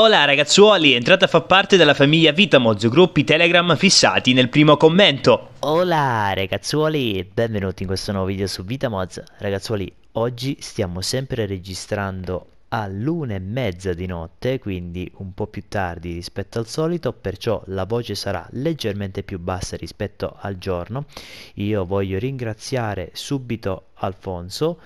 Hola ragazzuoli, entrate a far parte della famiglia Vitamoz, gruppi Telegram fissati nel primo commento. Hola ragazzuoli, benvenuti in questo nuovo video su Vitamoz. Ragazzuoli, oggi stiamo sempre registrando all'una e mezza di notte, quindi un po' più tardi rispetto al solito, perciò la voce sarà leggermente più bassa rispetto al giorno. Io voglio ringraziare subito Alfonso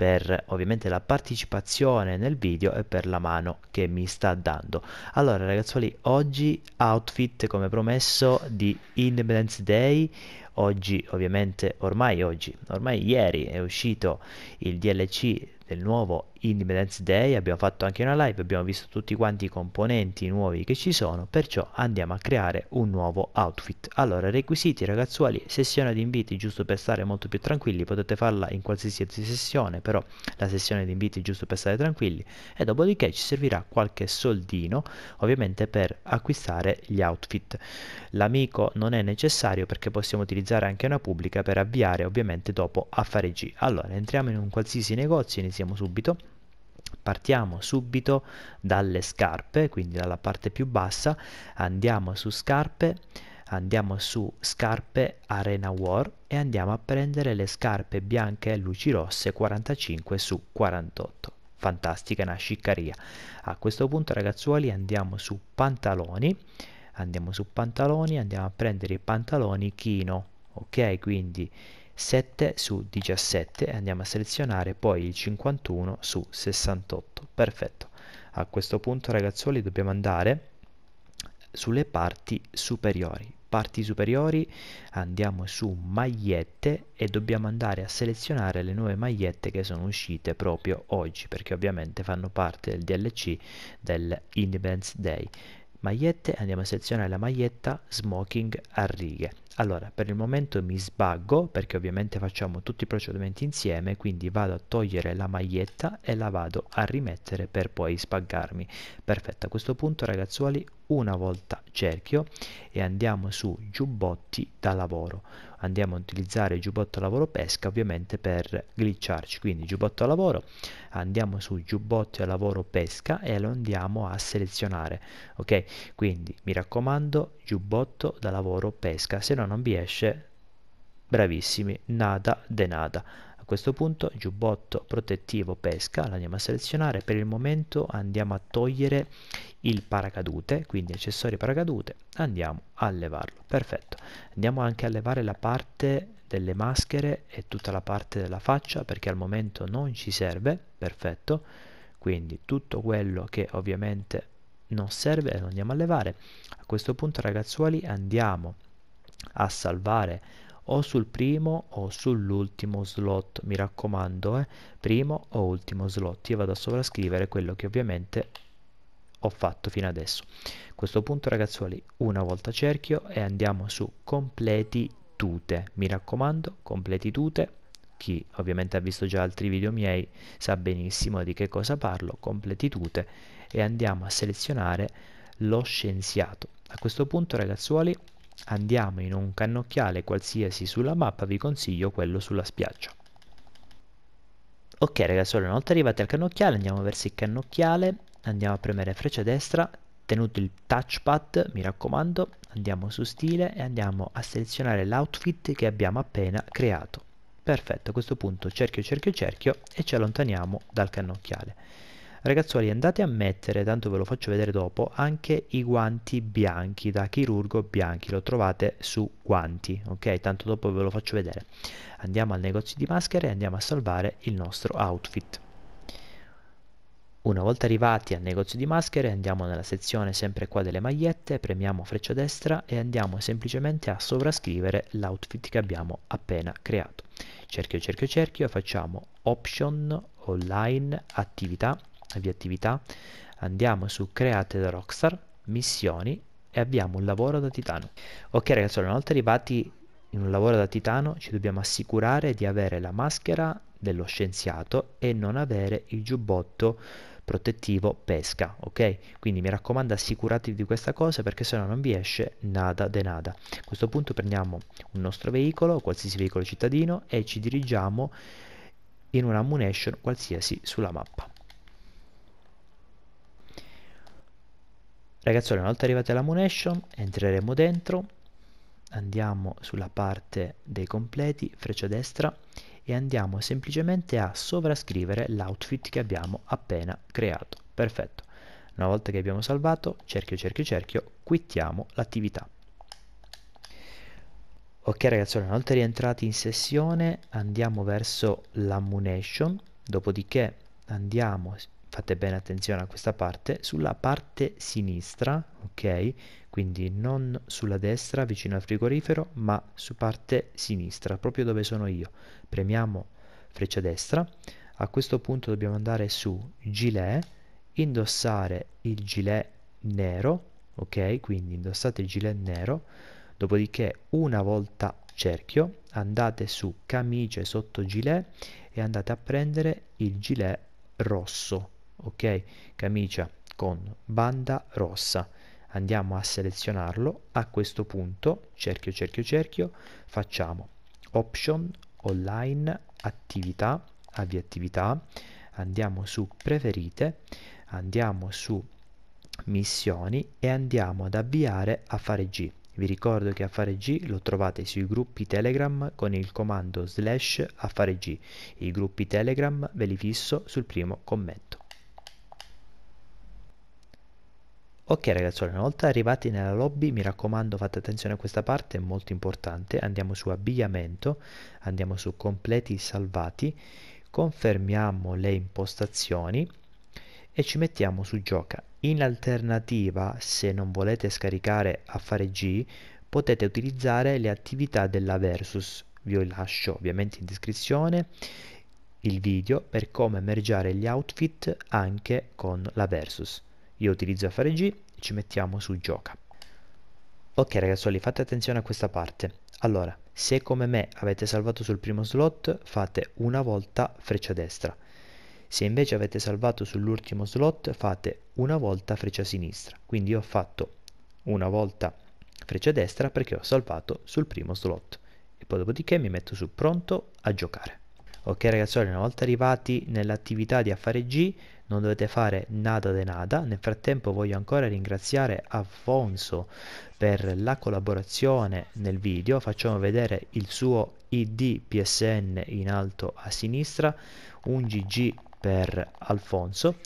per ovviamente la partecipazione nel video e per la mano che mi sta dando. Allora ragazzuoli, oggi outfit come promesso di Independence Day, oggi ovviamente, ormai oggi, ormai ieri è uscito il DLC del nuovo Independence Day, abbiamo fatto anche una live, abbiamo visto tutti quanti i componenti nuovi che ci sono, perciò andiamo a creare un nuovo outfit. Allora, requisiti ragazzuoli, sessione di inviti, giusto per stare molto più tranquilli, potete farla in qualsiasi sessione, però la sessione di inviti giusto per stare tranquilli, e dopodiché ci servirà qualche soldino, ovviamente per acquistare gli outfit. L'amico non è necessario perché possiamo utilizzare anche una pubblica per avviare ovviamente dopo affari G. Allora, entriamo in un qualsiasi negozio, iniziamo iniziamo subito. Partiamo subito dalle scarpe, quindi dalla parte più bassa, andiamo su scarpe, andiamo su scarpe Arena War e andiamo a prendere le scarpe bianche e luci rosse 45 su 48. Fantastica, una sciccaria. A questo punto ragazzuoli andiamo su pantaloni, andiamo su pantaloni, andiamo a prendere i pantaloni chino, ok? Quindi 7 su 17 e andiamo a selezionare poi il 51 su 68 perfetto a questo punto ragazzuoli dobbiamo andare sulle parti superiori parti superiori andiamo su magliette e dobbiamo andare a selezionare le nuove magliette che sono uscite proprio oggi perché ovviamente fanno parte del DLC del Independence Day magliette andiamo a selezionare la maglietta smoking a righe allora, per il momento mi sbaggo perché ovviamente facciamo tutti i procedimenti insieme, quindi vado a togliere la maglietta e la vado a rimettere per poi spaggarmi. Perfetto, a questo punto ragazzuoli una volta cerchio e andiamo su giubbotti da lavoro. Andiamo a utilizzare il giubbotto lavoro pesca ovviamente per glitcharci, quindi giubbotto da lavoro, andiamo su giubbotti da lavoro pesca e lo andiamo a selezionare. Ok, quindi mi raccomando giubbotto da lavoro, pesca, se no non vi esce, bravissimi, nada de nada. A questo punto giubbotto protettivo pesca, l'andiamo a selezionare, per il momento andiamo a togliere il paracadute, quindi accessori paracadute, andiamo a levarlo, perfetto. Andiamo anche a levare la parte delle maschere e tutta la parte della faccia perché al momento non ci serve, perfetto. Quindi tutto quello che ovviamente non serve e lo andiamo a levare. A questo punto ragazzuoli andiamo a salvare o sul primo o sull'ultimo slot, mi raccomando, eh? primo o ultimo slot. Io vado a sovrascrivere quello che ovviamente ho fatto fino adesso. A questo punto ragazzuoli, una volta cerchio e andiamo su completi tute. Mi raccomando, completi tute. Chi ovviamente ha visto già altri video miei sa benissimo di che cosa parlo, completi tute e andiamo a selezionare lo scienziato. A questo punto ragazzuoli andiamo in un cannocchiale qualsiasi sulla mappa, vi consiglio quello sulla spiaggia. Ok ragazzuoli, una volta arrivati al cannocchiale andiamo verso il cannocchiale, andiamo a premere freccia destra, tenuto il touchpad, mi raccomando, andiamo su stile e andiamo a selezionare l'outfit che abbiamo appena creato. Perfetto, a questo punto cerchio, cerchio, cerchio e ci allontaniamo dal cannocchiale. Ragazzuoli andate a mettere, tanto ve lo faccio vedere dopo, anche i guanti bianchi da chirurgo bianchi, lo trovate su guanti, ok? Tanto dopo ve lo faccio vedere. Andiamo al negozio di maschere e andiamo a salvare il nostro outfit. Una volta arrivati al negozio di maschere andiamo nella sezione sempre qua delle magliette, premiamo freccia destra e andiamo semplicemente a sovrascrivere l'outfit che abbiamo appena creato. Cerchio, cerchio, cerchio, facciamo option, online, attività di attività, andiamo su create da Rockstar, missioni e abbiamo un lavoro da titano. Ok ragazzi, una volta arrivati in un lavoro da titano ci dobbiamo assicurare di avere la maschera dello scienziato e non avere il giubbotto protettivo pesca ok quindi mi raccomando assicuratevi di questa cosa perché sennò non vi esce nada de nada a questo punto prendiamo un nostro veicolo qualsiasi veicolo cittadino e ci dirigiamo in una ammunition qualsiasi sulla mappa Ragazzuoli, una volta arrivati alla munition entreremo dentro, andiamo sulla parte dei completi, freccia destra, e andiamo semplicemente a sovrascrivere l'outfit che abbiamo appena creato. Perfetto. Una volta che abbiamo salvato, cerchio, cerchio, cerchio, quittiamo l'attività. Ok ragazzi, una volta rientrati in sessione andiamo verso l'ammunition, dopodiché andiamo fate bene attenzione a questa parte, sulla parte sinistra, ok? Quindi non sulla destra vicino al frigorifero, ma su parte sinistra, proprio dove sono io. Premiamo freccia destra. A questo punto dobbiamo andare su gilet, indossare il gilet nero, ok? Quindi indossate il gilet nero, dopodiché una volta cerchio andate su camice sotto gilet e andate a prendere il gilet rosso ok camicia con banda rossa andiamo a selezionarlo a questo punto cerchio cerchio cerchio facciamo option online attività avvia attività andiamo su preferite andiamo su missioni e andiamo ad avviare affare G vi ricordo che Affare G lo trovate sui gruppi Telegram con il comando slash Affare G. I gruppi Telegram ve li fisso sul primo commento. Ok ragazzuoli, una volta arrivati nella lobby, mi raccomando fate attenzione a questa parte, è molto importante, andiamo su abbigliamento, andiamo su completi salvati, confermiamo le impostazioni e ci mettiamo su gioca. In alternativa, se non volete scaricare affare G, potete utilizzare le attività della Versus, vi lascio ovviamente in descrizione il video per come mergiare gli outfit anche con la Versus io utilizzo FRG e ci mettiamo su gioca. Ok ragazzuoli, fate attenzione a questa parte. Allora, se come me avete salvato sul primo slot, fate una volta freccia destra. Se invece avete salvato sull'ultimo slot, fate una volta freccia sinistra. Quindi io ho fatto una volta freccia destra perché ho salvato sul primo slot. E poi dopodiché mi metto su pronto a giocare. Ok ragazzuoli, una volta arrivati nell'attività di affare G, non dovete fare nada de nada. Nel frattempo voglio ancora ringraziare Alfonso per la collaborazione nel video. Facciamo vedere il suo ID PSN in alto a sinistra, un GG per Alfonso.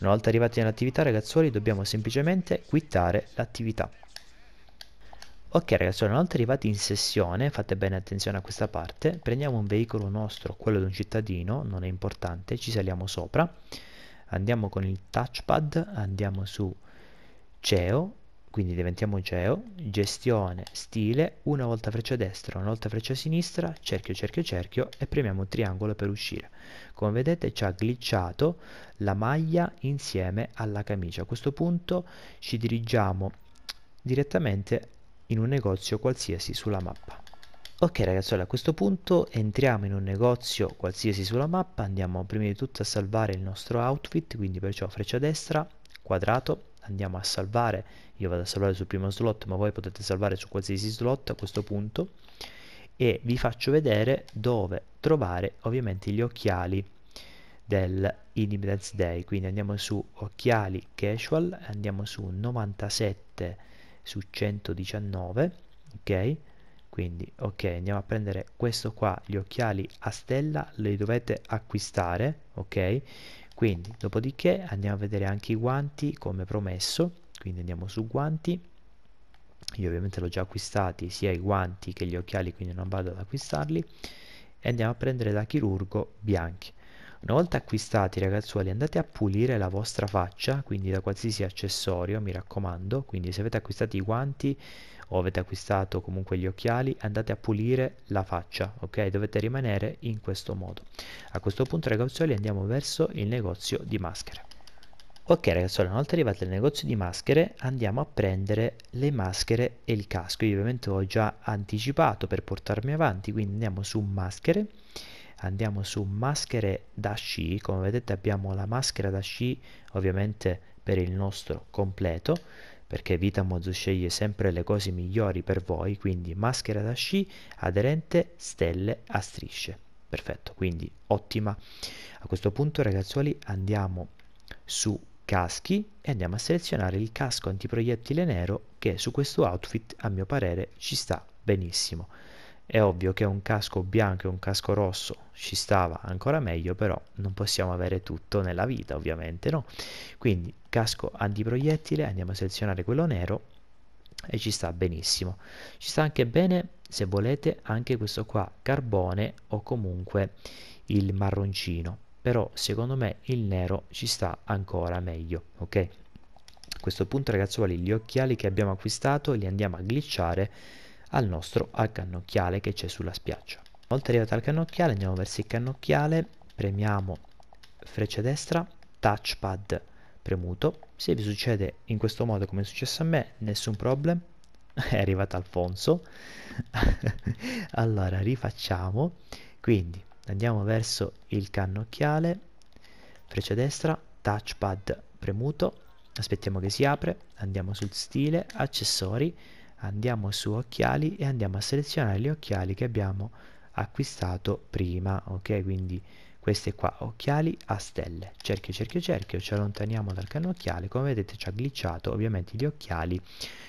Una volta arrivati nell'attività ragazzuoli dobbiamo semplicemente quittare l'attività. Ok ragazzuoli, una volta arrivati in sessione, fate bene attenzione a questa parte, prendiamo un veicolo nostro, quello di un cittadino, non è importante, ci saliamo sopra andiamo con il touchpad, andiamo su CEO, quindi diventiamo CEO, gestione, stile, una volta freccia destra, una volta freccia sinistra, cerchio, cerchio, cerchio e premiamo triangolo per uscire. Come vedete ci ha glitchato la maglia insieme alla camicia. A questo punto ci dirigiamo direttamente in un negozio qualsiasi sulla mappa. Ok ragazzuoli a questo punto entriamo in un negozio qualsiasi sulla mappa, andiamo prima di tutto a salvare il nostro outfit, quindi perciò freccia destra, quadrato, andiamo a salvare, io vado a salvare sul primo slot ma voi potete salvare su qualsiasi slot a questo punto e vi faccio vedere dove trovare ovviamente gli occhiali del Independence Day, quindi andiamo su occhiali casual, andiamo su 97 su 119, ok? quindi ok andiamo a prendere questo qua gli occhiali a stella li dovete acquistare ok quindi dopodiché andiamo a vedere anche i guanti come promesso quindi andiamo su guanti io ovviamente l'ho già acquistati sia i guanti che gli occhiali quindi non vado ad acquistarli e andiamo a prendere da chirurgo bianchi una volta acquistati ragazzuoli andate a pulire la vostra faccia quindi da qualsiasi accessorio mi raccomando quindi se avete acquistato i guanti o avete acquistato comunque gli occhiali, andate a pulire la faccia, ok? Dovete rimanere in questo modo. A questo punto ragazzi, andiamo verso il negozio di maschere. Ok ragazzi, una volta arrivati al negozio di maschere andiamo a prendere le maschere e il casco. Io ovviamente ho già anticipato per portarmi avanti, quindi andiamo su maschere andiamo su maschere da sci come vedete abbiamo la maschera da sci ovviamente per il nostro completo perché Vita Vitamod sceglie sempre le cose migliori per voi, quindi maschera da sci aderente stelle a strisce. Perfetto, quindi ottima. A questo punto ragazzuoli andiamo su caschi e andiamo a selezionare il casco antiproiettile nero che su questo outfit a mio parere ci sta benissimo. È ovvio che un casco bianco e un casco rosso ci stava ancora meglio, però non possiamo avere tutto nella vita, ovviamente, no? Quindi casco antiproiettile, andiamo a selezionare quello nero e ci sta benissimo. Ci sta anche bene, se volete, anche questo qua carbone o comunque il marroncino, però secondo me il nero ci sta ancora meglio, ok? A questo punto ragazzuoli gli occhiali che abbiamo acquistato li andiamo a glitchare al nostro al cannocchiale che c'è sulla spiaggia. Una volta arrivato al cannocchiale andiamo verso il cannocchiale, premiamo freccia destra, touchpad premuto. Se vi succede in questo modo come è successo a me, nessun problema, è arrivato Alfonso. allora rifacciamo, quindi andiamo verso il cannocchiale, freccia destra, touchpad premuto, aspettiamo che si apre, andiamo sul stile, accessori, andiamo su occhiali e andiamo a selezionare gli occhiali che abbiamo acquistato prima ok quindi queste qua occhiali a stelle cerchio cerchio cerchio ci allontaniamo dal cannocchiale come vedete ci ha glitchato ovviamente gli occhiali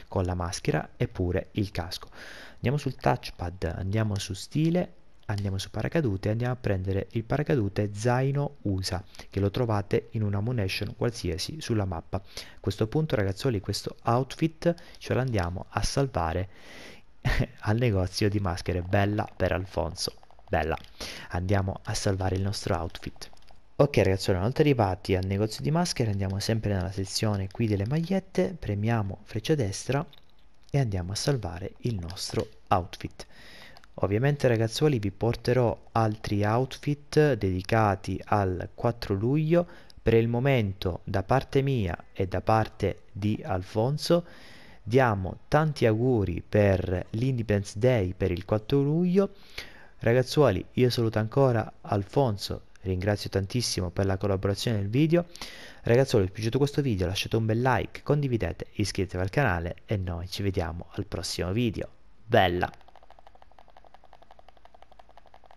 con la maschera e pure il casco andiamo sul touchpad andiamo su stile andiamo su paracadute e andiamo a prendere il paracadute zaino USA che lo trovate in una munition qualsiasi sulla mappa a questo punto ragazzuoli questo outfit ce l'andiamo a salvare al negozio di maschere bella per Alfonso bella andiamo a salvare il nostro outfit Ok ragazzi, una volta arrivati al negozio di maschere andiamo sempre nella sezione qui delle magliette, premiamo freccia destra e andiamo a salvare il nostro outfit. Ovviamente ragazzuoli vi porterò altri outfit dedicati al 4 luglio, per il momento da parte mia e da parte di Alfonso diamo tanti auguri per l'Independence Day per il 4 luglio. Ragazzuoli, io saluto ancora Alfonso, ringrazio tantissimo per la collaborazione nel video. Ragazzuoli, se vi è piaciuto questo video lasciate un bel like, condividete, iscrivetevi al canale e noi ci vediamo al prossimo video. Bella!